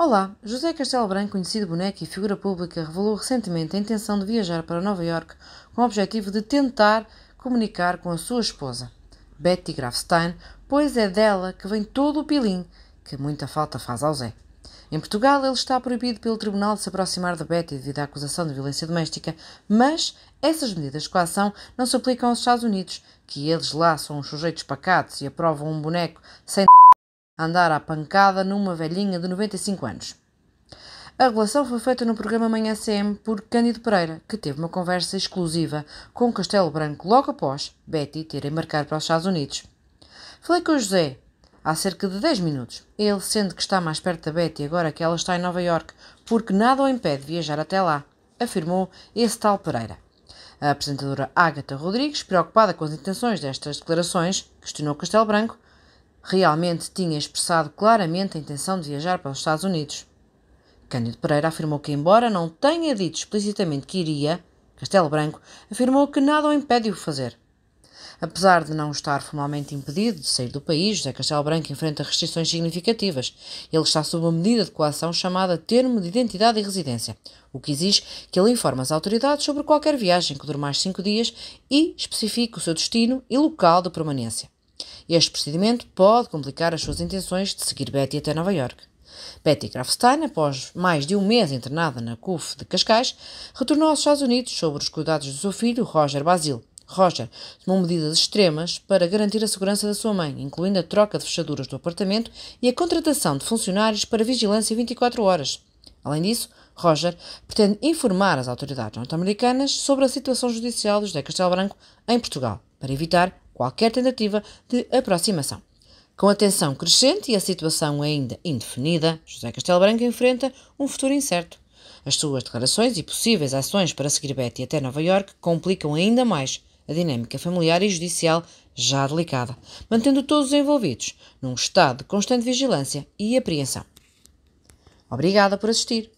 Olá, José Castelo Branco, conhecido boneco e figura pública, revelou recentemente a intenção de viajar para Nova York com o objetivo de tentar comunicar com a sua esposa, Betty Grafstein, pois é dela que vem todo o pilim, que muita falta faz ao Zé. Em Portugal, ele está proibido pelo tribunal de se aproximar de Betty devido à acusação de violência doméstica, mas essas medidas de coação não se aplicam aos Estados Unidos, que eles lá são uns sujeitos pacatos e aprovam um boneco sem andar à pancada numa velhinha de 95 anos. A relação foi feita no programa Manhã CM por Cândido Pereira, que teve uma conversa exclusiva com Castelo Branco logo após Betty terem marcado para os Estados Unidos. Falei com o José há cerca de 10 minutos. Ele sente que está mais perto da Betty agora que ela está em Nova York, porque nada o impede de viajar até lá, afirmou esse tal Pereira. A apresentadora Ágata Rodrigues, preocupada com as intenções destas declarações, questionou Castelo Branco realmente tinha expressado claramente a intenção de viajar para os Estados Unidos. Cândido Pereira afirmou que, embora não tenha dito explicitamente que iria, Castelo Branco afirmou que nada o impede de o fazer. Apesar de não estar formalmente impedido de sair do país, José Castelo Branco enfrenta restrições significativas. Ele está sob uma medida de coação chamada Termo de Identidade e Residência, o que exige que ele informe as autoridades sobre qualquer viagem que dure mais cinco dias e especifique o seu destino e local de permanência. Este procedimento pode complicar as suas intenções de seguir Betty até Nova York. Betty Grafstein, após mais de um mês internada na CUF de Cascais, retornou aos Estados Unidos sobre os cuidados do seu filho, Roger Basil. Roger tomou medidas extremas para garantir a segurança da sua mãe, incluindo a troca de fechaduras do apartamento e a contratação de funcionários para vigilância 24 horas. Além disso, Roger pretende informar as autoridades norte-americanas sobre a situação judicial dos de Castelo Branco em Portugal, para evitar qualquer tentativa de aproximação. Com a tensão crescente e a situação ainda indefinida, José Castelo Branco enfrenta um futuro incerto. As suas declarações e possíveis ações para seguir Betty até Nova York complicam ainda mais a dinâmica familiar e judicial já delicada, mantendo todos os envolvidos num estado de constante vigilância e apreensão. Obrigada por assistir.